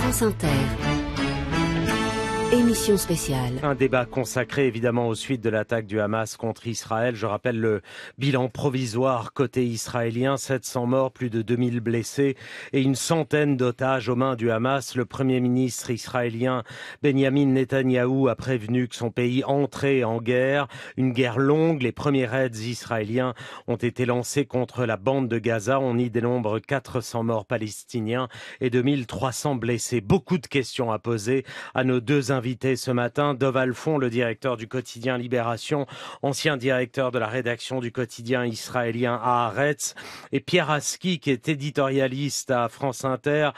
France Inter. Émission spéciale. Un débat consacré évidemment aux suites de l'attaque du Hamas contre Israël. Je rappelle le bilan provisoire côté israélien. 700 morts, plus de 2000 blessés et une centaine d'otages aux mains du Hamas. Le premier ministre israélien Benjamin Netanyahou a prévenu que son pays entrait en guerre. Une guerre longue. Les premiers raids israéliens ont été lancés contre la bande de Gaza. On y dénombre 400 morts palestiniens et 2300 blessés. Beaucoup de questions à poser à nos deux invités invité ce matin, Dov Alphon, le directeur du quotidien Libération, ancien directeur de la rédaction du quotidien israélien Haaretz, et Pierre Aski, qui est éditorialiste à France Inter,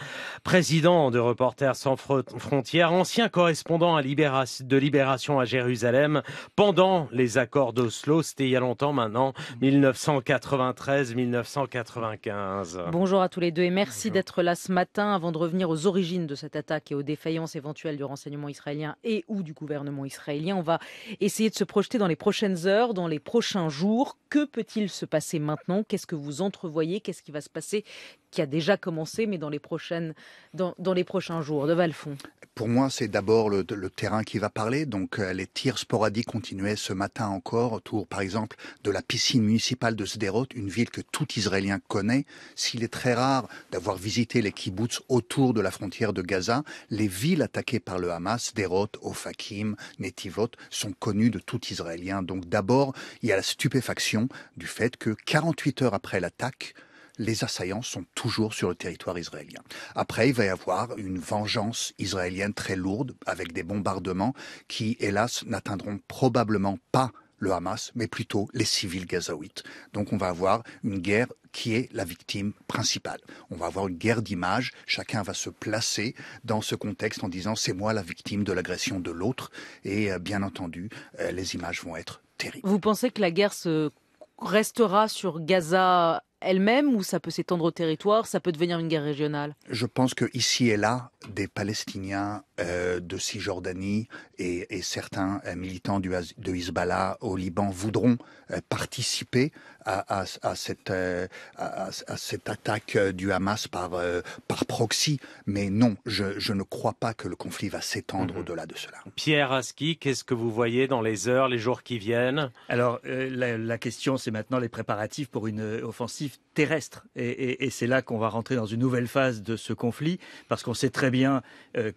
président de Reporters sans frontières, ancien correspondant à de Libération à Jérusalem pendant les accords d'Oslo, c'était il y a longtemps maintenant, 1993-1995. Bonjour à tous les deux et merci d'être là ce matin avant de revenir aux origines de cette attaque et aux défaillances éventuelles du renseignement israélien et ou du gouvernement israélien. On va essayer de se projeter dans les prochaines heures, dans les prochains jours. Que peut-il se passer maintenant Qu'est-ce que vous entrevoyez Qu'est-ce qui va se passer qui a déjà commencé, mais dans les, prochaines, dans, les prochains jours de Valfond Pour moi, c'est d'abord le, terrain qui va parler. Donc, euh, les tirs sporadiques continuaient ce matin encore autour, par exemple, de la piscine municipale de Sderot, une ville que tout Israélien connaît. S'il est très rare d'avoir visité les kibbutz autour de la frontière de Gaza, les villes attaquées par le Hamas, Sderot, Ofakim, Netivot, sont connues de tout Israélien. Donc, d'abord, il y a la stupéfaction du fait que 48 heures après l'attaque, les assaillants sont toujours sur le territoire israélien. Après, il va y avoir une vengeance israélienne très lourde avec des bombardements qui, hélas, n'atteindront probablement pas le Hamas, mais plutôt les civils gazaouites. Donc on va avoir une guerre qui est la victime principale. On va avoir une guerre d'image, chacun va se placer dans ce contexte en disant c'est moi la victime de l'agression de l'autre, et euh, bien entendu, euh, les images vont être terribles. Vous pensez que la guerre se restera sur Gaza elle-même ou ça peut s'étendre au territoire, ça peut devenir une guerre régionale Je pense qu'ici et là, des Palestiniens euh, de Cisjordanie et, certains euh, militants de Hezbollah au Liban voudront euh, participer à, cette, euh, à, cette attaque euh, du Hamas par, euh, par proxy. Mais non, je, je ne crois pas que le conflit va s'étendre mhm. au-delà de cela. Pierre Aski, qu'est-ce que vous voyez dans les heures, les jours qui viennent Alors, la, question, c'est maintenant les préparatifs pour une offensive terrestre. Et, c'est là qu'on va rentrer dans une nouvelle phase de ce conflit, parce qu'on sait très bien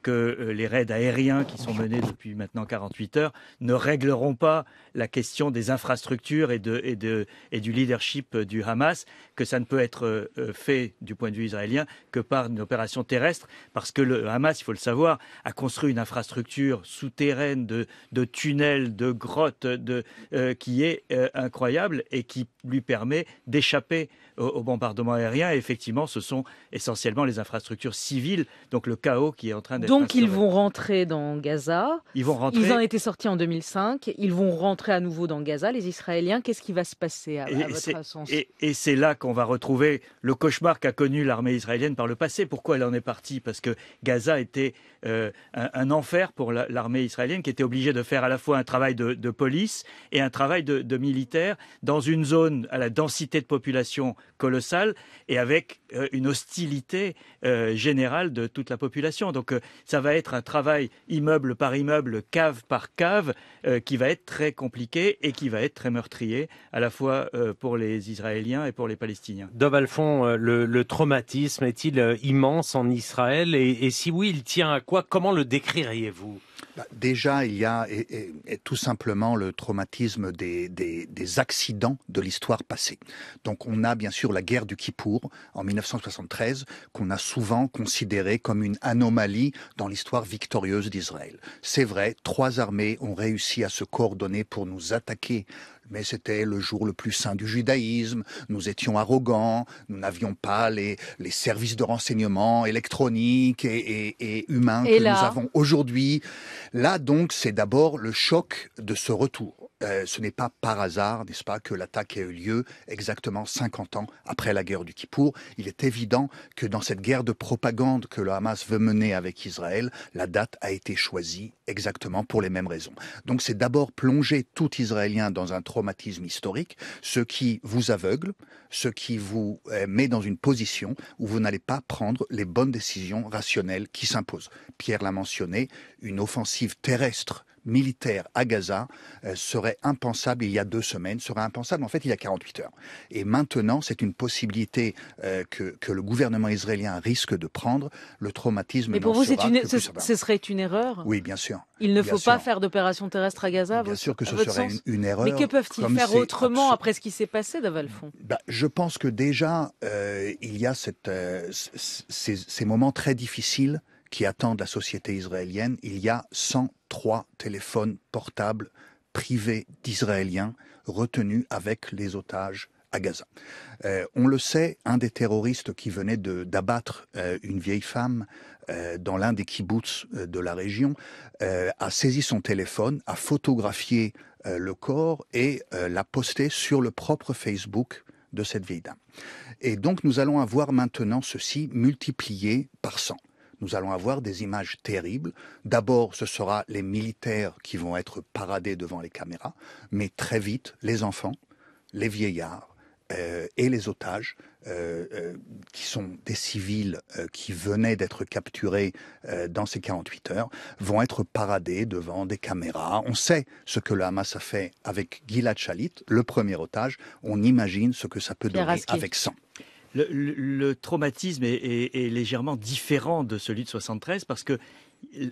que les raids aériens qui sont menés depuis maintenant 48 heures ne régleront pas la question des infrastructures et, de, et, de, et du leadership du Hamas, que ça ne peut être euh, euh, fait du point de vue israélien que par une opération terrestre, parce que le Hamas, il faut le savoir, a construit une infrastructure souterraine de, de tunnels, de grottes, de, euh, qui est incroyable et qui lui permet d'échapper au, bombardement aérien. effectivement, ce sont essentiellement les infrastructures civiles, donc le chaos qui est en train d'être. Donc ils vont rentrer dans Gaza. Ils vont rentrer. Ils en étaient sortis en 2005. Ils vont rentrer à nouveau dans Gaza, les Israéliens. Qu'est-ce qui va se passer à et, c'est là qu'on va retrouver le cauchemar qu'a connu l'armée israélienne par le passé. Pourquoi elle en est partie Parce que Gaza était euh, un, enfer pour l'armée israélienne qui était obligée de faire à la fois un travail de, police et un travail de, militaire dans une zone à la densité de population colossale et avec euh, une hostilité euh, générale de toute la population. Donc ça va être un travail immeuble par immeuble, cave par cave, qui va être très compliqué et qui va être très meurtrier à la fois pour les Israéliens et pour les Palestiniens. Dov euh, le, traumatisme est-il euh, immense en Israël et si oui, il tient à quoi Comment le décririez-vous bah, déjà, il y a tout simplement le traumatisme des, accidents de l'histoire passée. Donc on a bien sûr la guerre du Kippour en 1973, qu'on a souvent considérée comme une anomalie dans l'histoire victorieuse d'Israël. C'est vrai, trois armées ont réussi à se coordonner pour nous attaquer mais c'était le jour le plus saint du judaïsme, nous étions arrogants, nous n'avions pas les, les services de renseignement électroniques et, humains que nous avons aujourd'hui. Là, donc, c'est d'abord le choc de ce retour. Euh, ce n'est pas par hasard, n'est-ce pas, que l'attaque a eu lieu exactement 50 ans après la guerre du Kippour. Il est évident que dans cette guerre de propagande que le Hamas veut mener avec Israël, la date a été choisie exactement pour les mêmes raisons. Donc c'est d'abord plonger tout Israélien dans un traumatisme historique, ce qui vous aveugle, ce qui vous euh, met dans une position où vous n'allez pas prendre les bonnes décisions rationnelles qui s'imposent. Pierre l'a mentionné, une offensive terrestre militaire à Gaza euh, serait impensable il y a deux semaines, serait impensable en fait il y a 48 heures. Et maintenant, c'est une possibilité euh, que, que, le gouvernement israélien risque de prendre. Le traumatisme. Mais pour vous, ce, serait une erreur Oui, bien sûr. Il ne faut pas faire d'opération terrestre à Gaza. Bien sûr que ce serait une, erreur. Mais que peuvent-ils faire autrement après ce qui s'est passé, Davalfon fond bah, Je pense que déjà euh, il y a cette, ces, ces, moments très difficiles qui attendent la société israélienne, il y a 103 téléphones portables privés d'Israéliens retenus avec les otages à Gaza. Euh, on le sait, un des terroristes qui venait d'abattre euh, une vieille femme euh, dans l'un des kibbutz de la région a saisi son téléphone, a photographié le corps et l'a posté sur le propre Facebook de cette vieille dame. Et donc nous allons avoir maintenant ceci multiplié par 100 nous allons avoir des images terribles. D'abord, ce sera les militaires qui vont être paradés devant les caméras, mais très vite, les enfants, les vieillards euh, et les otages euh, euh, qui sont des civils qui venaient d'être capturés dans ces 48 heures, vont être paradés devant des caméras. On sait ce que le Hamas a fait avec Gilad Shalit, le premier otage. On imagine ce que ça peut donner avec 100 le, traumatisme est, légèrement différent de celui de 73 parce que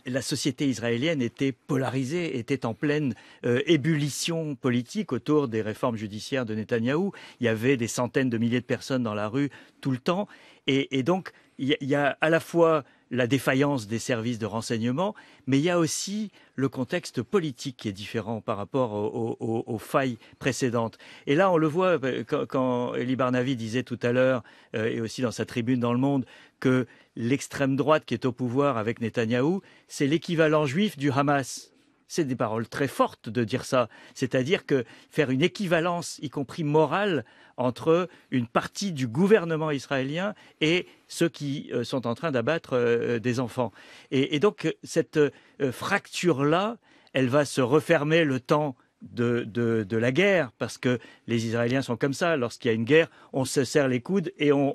la société israélienne était polarisée, était en pleine euh, ébullition politique autour des réformes judiciaires de Netanyahou. Il y avait des centaines de milliers de personnes dans la rue tout le temps. Et, donc, il y, a à la fois la défaillance des services de renseignement, mais il y a aussi le contexte politique qui est différent par rapport aux, failles précédentes. Et là, on le voit euh, quand, Eli Elie Barnavi disait tout à l'heure, euh, et aussi dans sa tribune dans Le Monde, que l'extrême droite qui est au pouvoir avec Netanyahou, c'est l'équivalent juif du Hamas c'est des paroles très fortes de dire ça. C'est-à-dire que faire une équivalence, y compris morale, entre une partie du gouvernement israélien et ceux qui euh, sont en train d'abattre euh, des enfants. Et, donc cette euh, fracture-là, elle va se refermer le temps de, la guerre, parce que les Israéliens sont comme ça. Lorsqu'il y a une guerre, on se serre les coudes et on,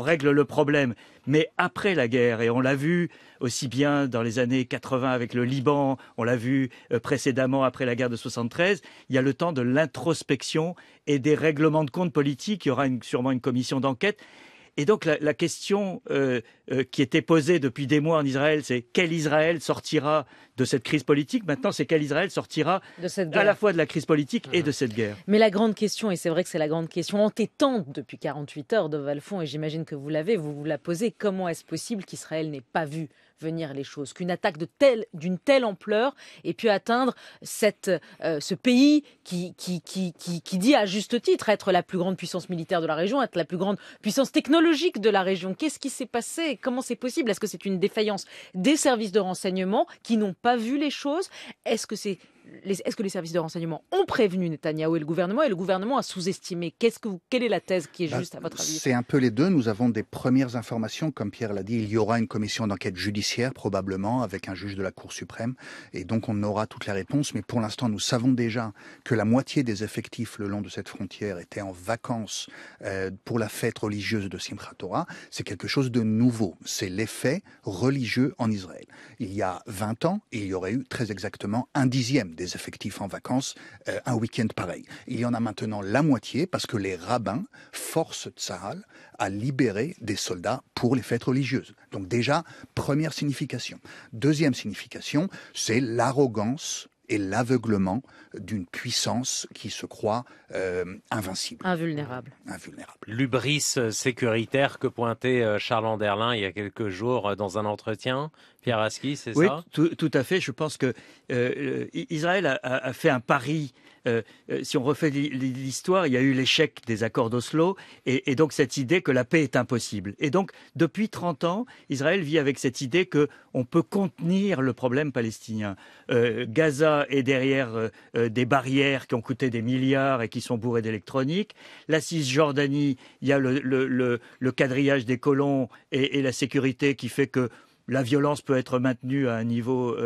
règle le problème. Mais après la guerre, et on l'a vu aussi bien dans les années 80 avec le Liban, on l'a vu euh, précédemment après la guerre de 73, il y a le temps de l'introspection et des règlements de compte politiques. Il y aura sûrement une commission d'enquête. Et donc la, question euh, euh, qui était posée depuis des mois en Israël, c'est quel Israël sortira de cette crise politique Maintenant, c'est quel Israël sortira à la fois de la crise politique et de cette guerre. Mais la grande question, et c'est vrai que c'est la grande question entêtante depuis 48 heures de Valfond, et j'imagine que vous l'avez, vous vous la posez, comment est-ce possible qu'Israël n'ait pas vu venir les choses, qu'une attaque de telle, d'une telle ampleur ait pu atteindre cette, euh, ce pays qui, qui dit à juste titre être la plus grande puissance militaire de la région, être la plus grande puissance technologique de la région. Qu'est-ce qui s'est passé Comment c'est possible Est-ce que c'est une défaillance des services de renseignement qui n'ont pas vu les choses Est-ce que c'est est-ce que les services de renseignement ont prévenu Netanyahou et le gouvernement et le gouvernement a sous-estimé Qu'est-ce que Quelle est la thèse qui est bah, juste à votre avis C'est un peu les deux. Nous avons des premières informations. Comme Pierre l'a dit, il y aura une commission d'enquête judiciaire probablement avec un juge de la Cour suprême et donc on aura toutes les réponses. Mais pour l'instant, nous savons déjà que la moitié des effectifs le long de cette frontière étaient en vacances euh, pour la fête religieuse de Simchat Torah. C'est quelque chose de nouveau. C'est l'effet religieux en Israël. Il y a 20 ans, il y aurait eu très exactement un dixième des effectifs en vacances euh, un week-end pareil. Il y en a maintenant la moitié parce que les rabbins forcent Tsahal à libérer des soldats pour les fêtes religieuses. Donc déjà, première signification. Deuxième signification, c'est l'arrogance et l'aveuglement d'une puissance qui se croit euh, invincible. Invulnérable. Invulnérable. L'ubris sécuritaire que pointait euh, Charles Anderlin il y a quelques jours euh, dans un entretien, Pierre Aski, c'est ça Oui, tout, à fait. Je pense que Israël a, fait un pari euh, euh, si on refait l'histoire, il y a eu l'échec des accords d'Oslo et, donc cette idée que la paix est impossible. Et donc, depuis 30 ans, Israël vit avec cette idée que on peut contenir le problème palestinien. Euh, Gaza est derrière des barrières qui ont coûté des milliards et qui sont bourrées d'électronique. La Cisjordanie, il y a le, quadrillage des colons et, la sécurité qui fait que la violence peut être maintenue à un niveau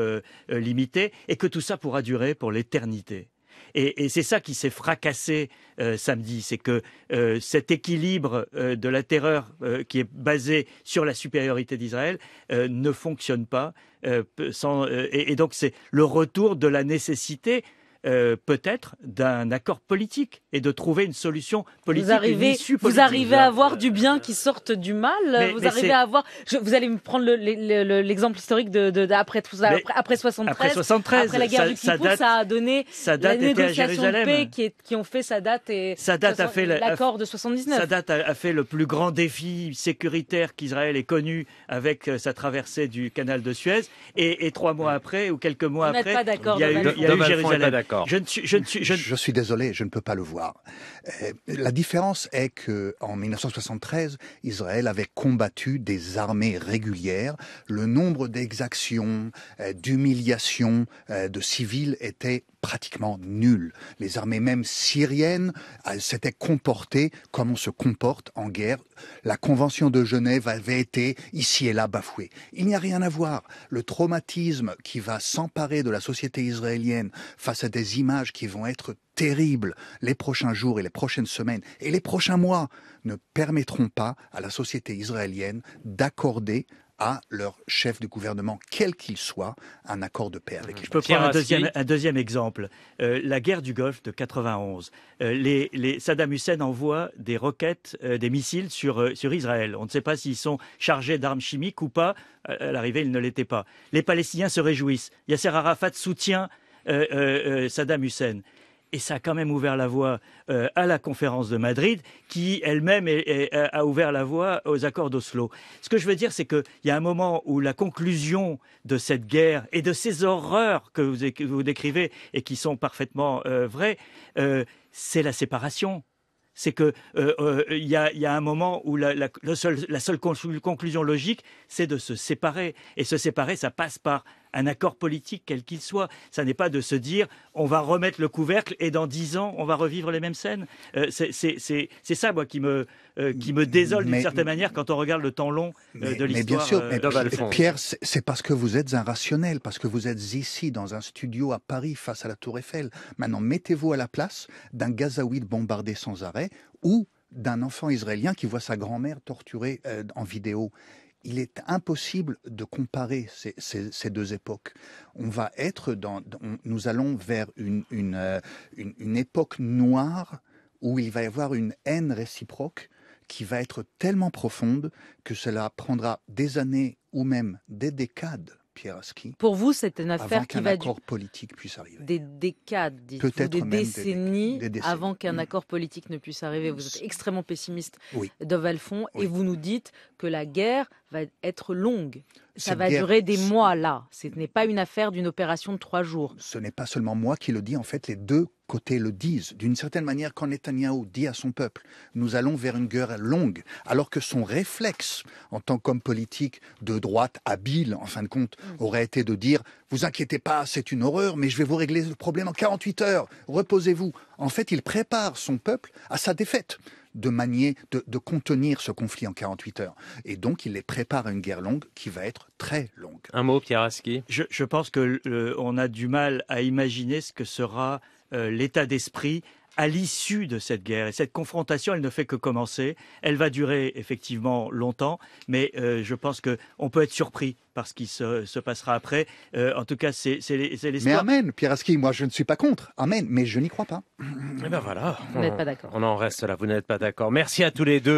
limité et que tout ça pourra durer pour l'éternité. Et, c'est ça qui s'est fracassé euh, samedi, c'est que euh, cet équilibre euh, de la terreur qui est basé sur la supériorité d'Israël ne fonctionne pas. et donc c'est le retour de la nécessité euh, peut-être d'un accord politique et de trouver une solution politique. Vous arrivez, Vous arrivez à avoir du bien qui sorte du mal. vous arrivez à avoir. Je, vous allez me prendre l'exemple historique de, après, 73, après 73. Après la guerre ça, du ça, ça a donné Ça date de paix qui, qui, ont fait sa date et sa date a fait l'accord de 79. Sa date a, fait le plus grand défi sécuritaire qu'Israël ait connu avec euh, sa traversée du canal de Suez. Et, trois mois après ou quelques mois après, il y a eu, y a eu Jérusalem. Je, je, suis désolé, je ne peux pas le voir. Euh, la différence est que en 1973, Israël avait combattu des armées régulières. Le nombre d'exactions, euh, d'humiliations euh, de civils était pratiquement nul. Les armées même syriennes s'étaient comportées comme on se comporte en guerre. La Convention de Genève avait été ici et là bafouée. Il n'y a rien à voir. Le traumatisme qui va s'emparer de la société israélienne face à des des images qui vont être terribles les prochains jours et les prochaines semaines et les prochains mois ne permettront pas à la société israélienne d'accorder à leur chef de gouvernement, quel qu'il soit, un accord de paix avec Je peux prendre un deuxième, exemple. Euh, la guerre du Golfe de 91. Euh, les, les, Saddam Hussein envoie des roquettes, euh, des missiles sur, sur Israël. On ne sait pas s'ils sont chargés d'armes chimiques ou pas. À l'arrivée, ils ne l'étaient pas. Les Palestiniens se réjouissent. Yasser Arafat soutient euh, euh, euh, Saddam Hussein. Et ça a quand même ouvert la voie à la conférence de Madrid, qui elle-même a ouvert la voie aux accords d'Oslo. Ce que je veux dire, c'est qu'il y a un moment où la conclusion de cette guerre et de ces horreurs que vous, décrivez et qui sont parfaitement vraies, c'est la séparation. C'est que il y, a un moment où la seule conclusion logique, c'est de se séparer. Et se séparer, ça passe par un accord politique quel qu'il soit. Ça n'est pas de se dire on va remettre le couvercle et dans dix ans on va revivre les mêmes scènes. Euh, c'est ça moi qui me euh, qui me désole d'une certaine manière quand on regarde le temps long euh, de l'histoire. Mais bien sûr, Pierre, c'est parce que vous êtes un rationnel, parce que vous êtes ici dans un studio à Paris face à la Tour Eiffel. Maintenant, mettez-vous à la place d'un Gazaoui bombardé sans arrêt ou d'un enfant israélien qui voit sa grand-mère torturée en vidéo il est impossible de comparer ces, deux époques. On va être dans, nous allons vers euh, une, une, époque noire où il va y avoir une haine réciproque qui va être tellement profonde que cela prendra des années ou même des décades. Pierre Pour vous, c'est une affaire qui va accord politique puisse arriver. Des décades, peut-être des, décennies avant qu'un mm. accord politique ne puisse arriver. Vous êtes extrêmement pessimiste, oui. de et vous nous dites que la guerre va être longue. Ça va durer des mois là. Ce n'est pas une affaire d'une opération de trois jours. Ce n'est pas seulement moi qui le dis, en fait, les deux côtés le disent. D'une certaine manière, quand Netanyahu dit à son peuple, nous allons vers une guerre longue, alors que son réflexe en tant qu'homme politique de droite habile, en fin de compte, mm. aurait été de dire, vous inquiétez pas, c'est une horreur, mais je vais vous régler le problème en 48 heures, reposez-vous. En fait, il prépare son peuple à sa défaite de manier, de, contenir ce conflit en 48 heures. Et donc, il les prépare à une guerre longue qui va être très longue. Un mot, Pierre Je, pense que euh, on a du mal à imaginer ce que sera euh, l'état d'esprit à l'issue de cette guerre. Et cette confrontation, elle ne fait que commencer. Elle va durer effectivement longtemps, mais euh, je pense qu'on peut être surpris par ce qui se, passera après. Euh, en tout cas, c'est l'espoir. Mais Amen, Pieraski, moi je ne suis pas contre. Amen, mais je n'y crois pas. Eh bien voilà. Vous n'êtes pas d'accord. On en reste là, vous n'êtes pas d'accord. Merci à tous les deux.